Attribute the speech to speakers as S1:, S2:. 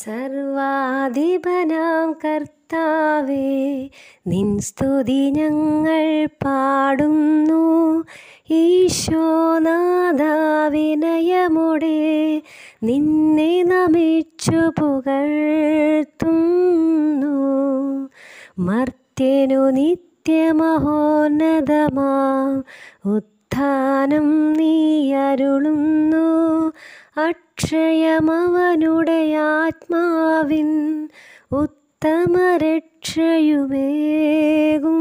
S1: സർവാധിപനാം കർത്താവേ നിൻ സ്തുതി ഞങ്ങൾ പാടുന്നു ഈശോനാഥാവിനയമുടെ നിന്നെ നമിച്ചു പുകഴ്ത്തുന്നു മർത്യനു നിത്യമഹോന്നതമാം ഉത്ഥാനം നീ അരുളുന്നു അക്ഷയമവനുടയാത്മാവിൻ ആത്മാവിൻ